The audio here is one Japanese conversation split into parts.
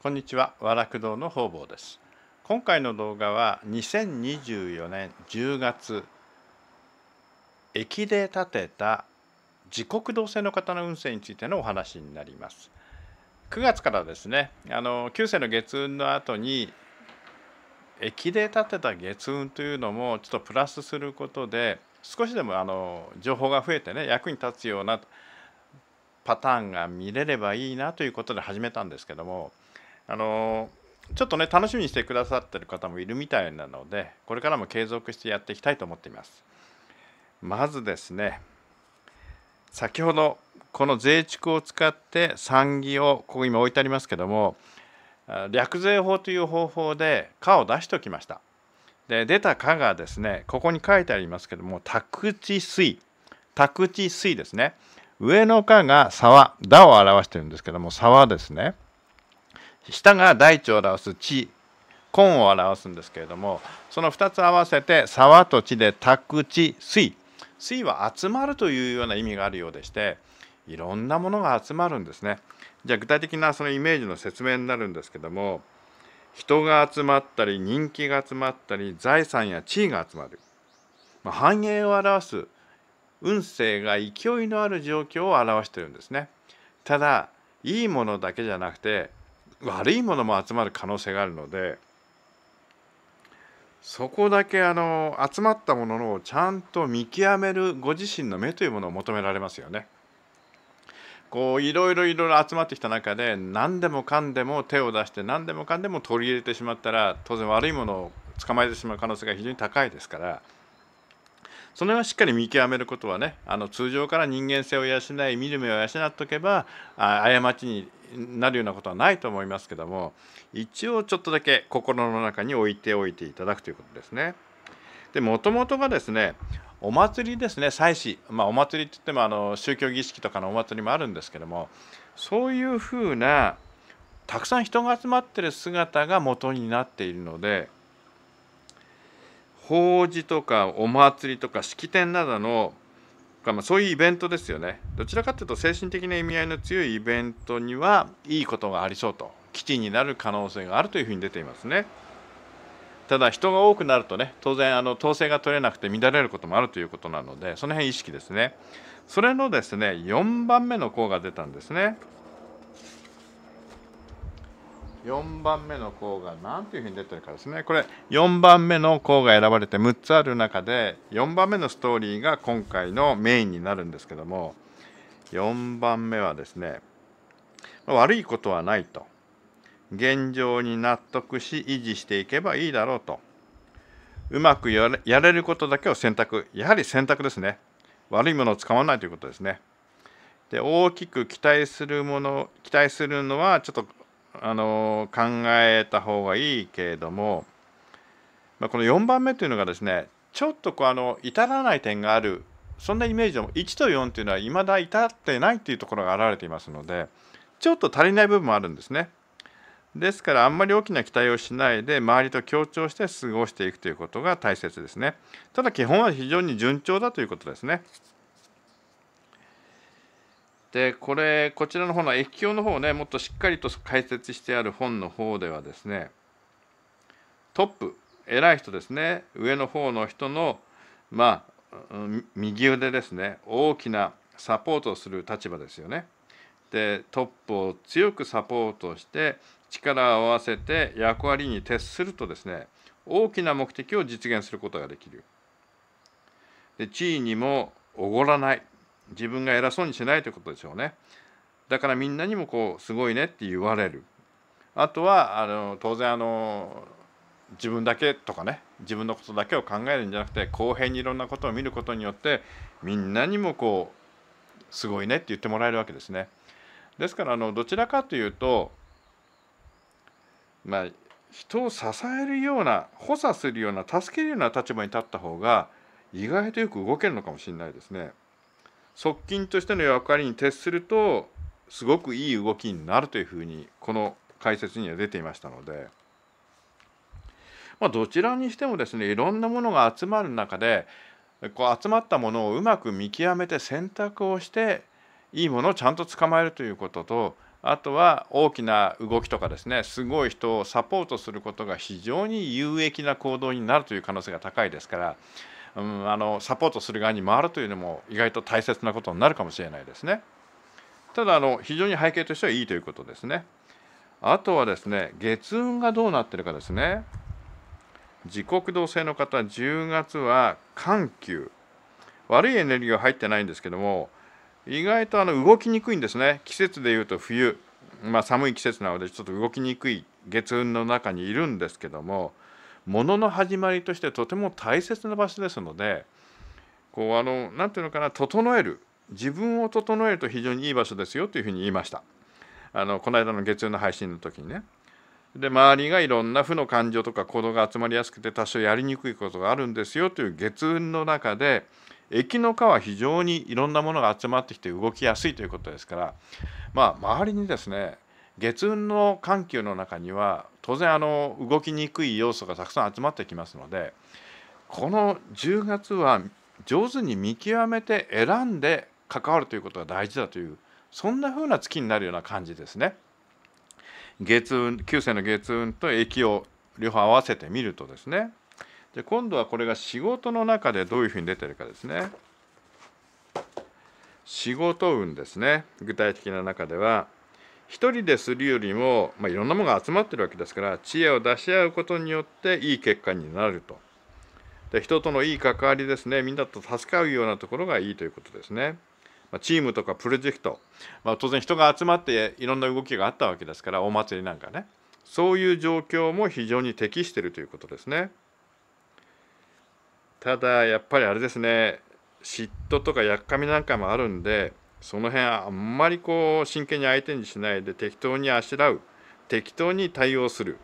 こんにちは和楽堂の方々です今回の動画は2024年10月駅で建てた時刻同性の方の運勢についてのお話になります9月からですねあの9世の月運の後に駅で建てた月運というのもちょっとプラスすることで少しでもあの情報が増えてね役に立つようなパターンが見れればいいなということで始めたんですけどもあのちょっとね楽しみにしてくださってる方もいるみたいなのでこれからも継続してやっていきたいと思っていますまずですね先ほどこの税畜を使って産議をここ今置いてありますけども略税法という方法で課を出しておきましたで出た課がですねここに書いてありますけども宅地水宅地水ですね上の課が沢「だ」を表してるんですけども沢ですね下が大地を表す地根を表すんですけれどもその2つ合わせて沢と地で宅地水水は集まるというような意味があるようでしていろんなものが集まるんですね。じゃあ具体的なそのイメージの説明になるんですけども人が集まったり人気が集まったり財産や地位が集まる、まあ、繁栄を表す運勢が勢いのある状況を表してるんですね。ただいいものだけじゃなくて悪いものも集まる可能性があるのでそこだけあの集まったもののちゃんと見極めるご自身の目というものを求められますよね。こういろいろいろいろ集まってきた中で何でもかんでも手を出して何でもかんでも取り入れてしまったら当然悪いものを捕まえてしまう可能性が非常に高いですからそれ辺はしっかり見極めることはねあの通常から人間性を養い見る目を養っておけばあ過ちになるようなことはないと思いますけども一応ちょっとだけ心の中に置いておいていただくということですね。でもともとがですねお祭りですね祭祀、まあ、お祭りっていってもあの宗教儀式とかのお祭りもあるんですけどもそういうふうなたくさん人が集まってる姿が元になっているので法事とかお祭りとか式典などのかまあ、そういうイベントですよねどちらかというと精神的な意味合いの強いイベントにはいいことがありそうと基地になる可能性があるというふうに出ていますね。ただ人が多くなるとね当然あの統制が取れなくて乱れることもあるということなのでその辺意識ですねそれのですね4番目の項が出たんですね4番目の項が何ていうふうに出てるかですねこれ4番目の項が選ばれて6つある中で4番目のストーリーが今回のメインになるんですけども4番目はですね悪いことはないと現状に納得し維持していけばいいだろうとうまくやれることだけを選択やはり選択ですね悪いものを使わないということですねで大きく期待するもの期待するのはちょっとあの考えた方がいいけれども、まあ、この4番目というのがですねちょっとこうあの至らない点があるそんなイメージでも1と4というのはいまだ至ってないというところが現れていますのでちょっと足りない部分もあるんですね。ですからあんまり大きな期待をしないで周りと協調して過ごしていくということが大切ですね。ただ基本は非常に順調だということですね。でこれこちらの方の越境の方ねもっとしっかりと解説してある本の方ではですねトップ偉い人ですね上の方の人のまあ右腕ですね大きなサポートをする立場ですよね。でトップを強くサポートして力を合わせて役割に徹するとですね大きな目的を実現することができる。で地位にもおごらない自分が偉そうにしないということでしょうねだからみんなにもこうすごいねって言われるあとはあの当然あの自分だけとかね自分のことだけを考えるんじゃなくて公平にいろんなことを見ることによってみんなにもこうすごいねって言ってもらえるわけですね。ですからあのどちらかというとまあ人を支えるような補佐するような助けるような立場に立った方が意外とよく動けるのかもしれないですね。側近としての役割に徹するとすごくいい動きになるというふうにこの解説には出ていましたので、まあ、どちらにしてもですねいろんなものが集まる中でこう集まったものをうまく見極めて選択をしていいものをちゃんと捕まえるということとあとは大きな動きとかですねすごい人をサポートすることが非常に有益な行動になるという可能性が高いですからうん、あのサポートする側に回るというのも意外と大切なことになるかもしれないですね。ただあの非常に背景としてはいいということですね。あとはですね月運がどうなってるかですね。時刻同性の方10月は緩急悪いエネルギーは入ってないんですけども意外とあの動きにくいんですね季節でいうと冬、まあ、寒い季節なのでちょっと動きにくい月運の中にいるんですけどもものの始まりとしてとても大切な場所ですのでこうあの何て言うのかな整える自分を整えると非常にいい場所ですよというふうに言いましたあのこの間の月曜の配信の時にねで周りがいろんな負の感情とか行動が集まりやすくて多少やりにくいことがあるんですよという月運の中で駅の川は非常にいろんなものが集まってきて動きやすいということですからまあ周りにですね月運の緩急の中には当然あの動きにくい要素がたくさん集まってきますのでこの10月は上手に見極めて選んで関わるということが大事だというそんな風な月になるような感じですね。月運九世の月運と疫を両方合わせてみるとですねで今度はこれが仕事の中でどういうふうに出てるかですね仕事運ですね具体的な中では一人でするよりも、まあ、いろんなものが集まってるわけですから知恵を出し合うことによっていい結果になるとで人とのいい関わりですねみんなと助かるようなところがいいということですね、まあ、チームとかプロジェクト、まあ、当然人が集まっていろんな動きがあったわけですからお祭りなんかねそういう状況も非常に適しているということですねただやっぱりあれですね嫉妬とかやっかみなんかもあるんでその辺あんまりこう真剣に相手にしないで適当にあしらう適当に対応する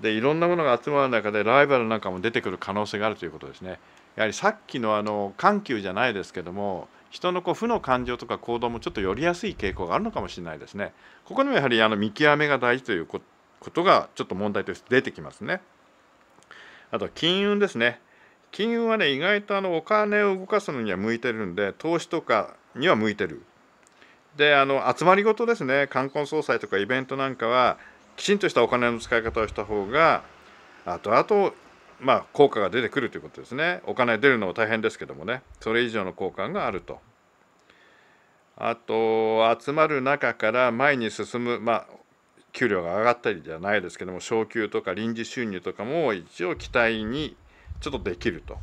でいろんなものが集まる中でライバルなんかも出てくる可能性があるということですね。やはりさっきのあの緩急じゃないですけども人のこう負の感情とか行動もちょっと寄りやすい傾向があるのかもしれないですね。ここにもやはりあの見極めが大事ということがちょっと問題として出てきますね。あと金運ですね。金融はね意外とあのお金を動かすのには向いてるんで投資とかには向いてるであの集まりごとですね冠婚葬祭とかイベントなんかはきちんとしたお金の使い方をした方が後々まあ効果が出てくるということですねお金出るのも大変ですけどもねそれ以上の効果があるとあと集まる中から前に進むまあ給料が上がったりじゃないですけども昇給とか臨時収入とかも一応期待にちょっとできると。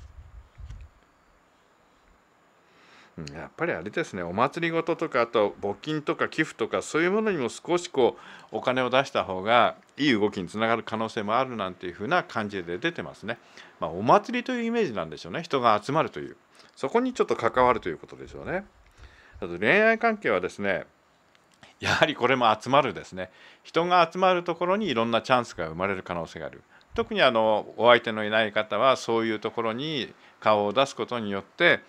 やっぱりあれですねお祭りごととかあと募金とか寄付とかそういうものにも少しこうお金を出した方がいい動きにつながる可能性もあるなんていうふうな感じで出てますね、まあ、お祭りというイメージなんでしょうね人が集まるというそこにちょっと関わるということでしょうねあと恋愛関係はですねやはりこれも集まるですね人が集まるところにいろんなチャンスが生まれる可能性がある特にあのお相手のいない方はそういうところに顔を出すことによって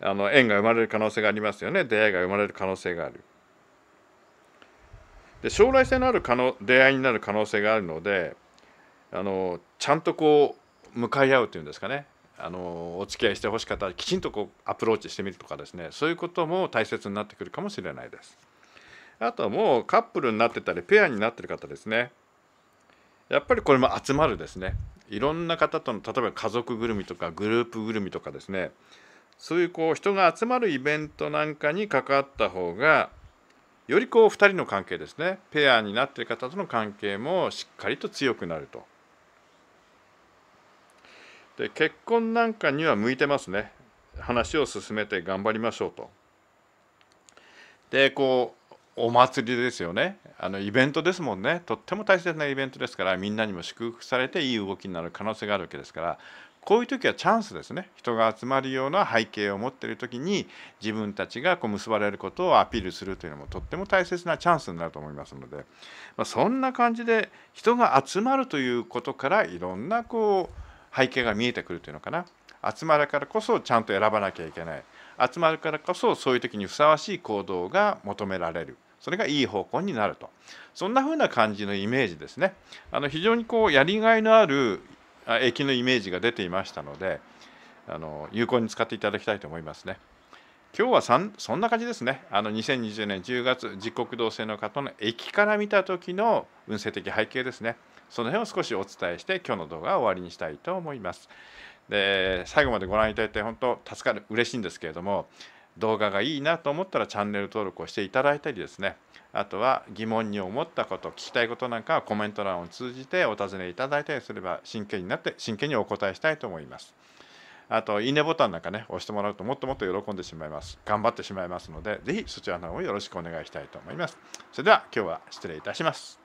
あの縁が生まれる可能性がありますよね出会いが生まれる可能性がある。で将来性のある可能出会いになる可能性があるのであのちゃんとこう向かい合うというんですかねあのお付き合いしてほしかったらきちんとこうアプローチしてみるとかですねそういうことも大切になってくるかもしれないです。あとはもうカップルになってたりペアになってる方ですねやっぱりこれも集まるですねいろんな方との例えば家族ぐるみとかグループぐるみとかですねそういうこう人が集まるイベントなんかに関わった方がよりこう2人の関係ですねペアになっている方との関係もしっかりと強くなると。で結婚なんかには向いてますね話を進めて頑張りましょうと。でこうお祭りですよねあのイベントですもんねとっても大切なイベントですからみんなにも祝福されていい動きになる可能性があるわけですからこういう時はチャンスですね人が集まるような背景を持っている時に自分たちがこう結ばれることをアピールするというのもとっても大切なチャンスになると思いますので、まあ、そんな感じで人が集まるということからいろんなこう背景が見えてくるというのかな集まるからこそちゃんと選ばなきゃいけない。集まるからこそそういう時にふさわしい行動が求められるそれがいい方向になるとそんな風な感じのイメージですねあの非常にこうやりがいのある駅のイメージが出ていましたのであの有効に使っていただきたいと思いますね。今日はそんな感じですね。あの2020年10月、実国同性の方の駅から見た時の運勢的背景ですね。その辺を少しお伝えして、今日の動画は終わりにしたいと思います。で最後までご覧いただいて本当助かる嬉しいんですけれども動画がいいなと思ったらチャンネル登録をしていただいたりですねあとは疑問に思ったこと聞きたいことなんかはコメント欄を通じてお尋ねいただいたりすれば真剣になって真剣にお答えしたいと思います。あと、いいねボタンなんかね、押してもらうともっともっと喜んでしまいます。頑張ってしまいますので、是非そちらの方もよろしくお願いしたいと思います。それでは今日は失礼いたします。